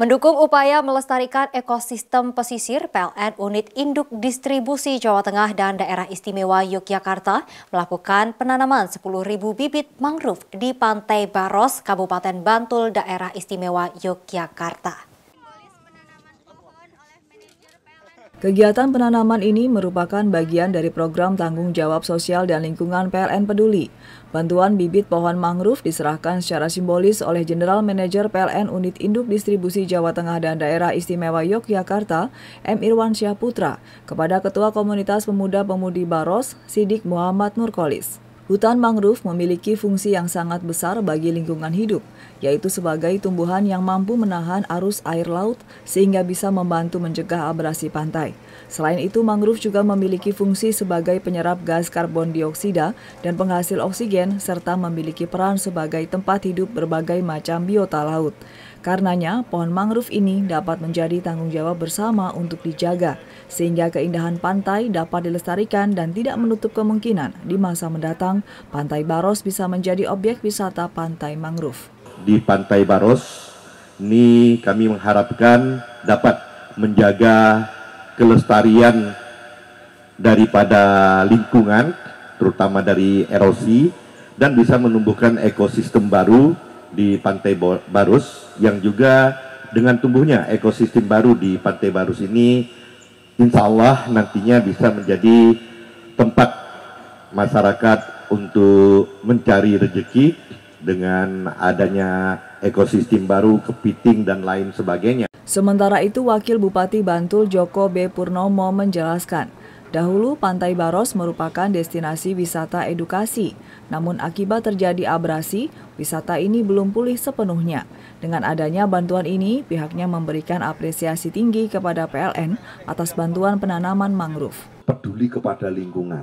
Mendukung upaya melestarikan ekosistem pesisir, PLN Unit Induk Distribusi Jawa Tengah dan Daerah Istimewa Yogyakarta melakukan penanaman 10.000 bibit mangrove di Pantai Baros, Kabupaten Bantul, Daerah Istimewa Yogyakarta. Kegiatan penanaman ini merupakan bagian dari program tanggung jawab sosial dan lingkungan PLN Peduli. Bantuan bibit pohon mangrove diserahkan secara simbolis oleh General Manager PLN Unit Induk Distribusi Jawa Tengah dan Daerah Istimewa Yogyakarta, M. Irwan Syahputra, kepada Ketua Komunitas Pemuda Pemudi Baros, Sidik Muhammad Nurkolis. Hutan mangrove memiliki fungsi yang sangat besar bagi lingkungan hidup, yaitu sebagai tumbuhan yang mampu menahan arus air laut sehingga bisa membantu mencegah abrasi pantai. Selain itu, mangrove juga memiliki fungsi sebagai penyerap gas karbon dioksida dan penghasil oksigen serta memiliki peran sebagai tempat hidup berbagai macam biota laut. Karenanya, pohon mangrove ini dapat menjadi tanggung jawab bersama untuk dijaga, sehingga keindahan pantai dapat dilestarikan dan tidak menutup kemungkinan di masa mendatang Pantai Baros bisa menjadi objek wisata pantai mangrove. Di Pantai Baros, ini kami mengharapkan dapat menjaga kelestarian daripada lingkungan, terutama dari erosi, dan bisa menumbuhkan ekosistem baru di Pantai Barus yang juga dengan tumbuhnya ekosistem baru di Pantai Barus ini insya Allah nantinya bisa menjadi tempat masyarakat untuk mencari rezeki dengan adanya ekosistem baru, kepiting, dan lain sebagainya. Sementara itu, Wakil Bupati Bantul Joko B. Purnomo menjelaskan, Dahulu, Pantai Baros merupakan destinasi wisata edukasi, namun akibat terjadi abrasi, wisata ini belum pulih sepenuhnya. Dengan adanya bantuan ini, pihaknya memberikan apresiasi tinggi kepada PLN atas bantuan penanaman mangrove. Peduli kepada lingkungan.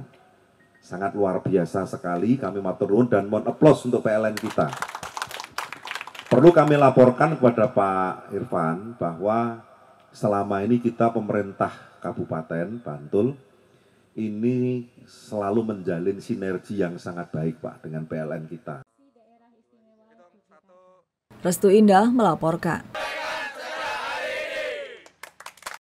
Sangat luar biasa sekali kami maturun dan mohon aplaus untuk PLN kita. Perlu kami laporkan kepada Pak Irfan bahwa selama ini kita pemerintah Kabupaten Bantul ini selalu menjalin sinergi yang sangat baik Pak dengan PLN kita. Restu Indah melaporkan.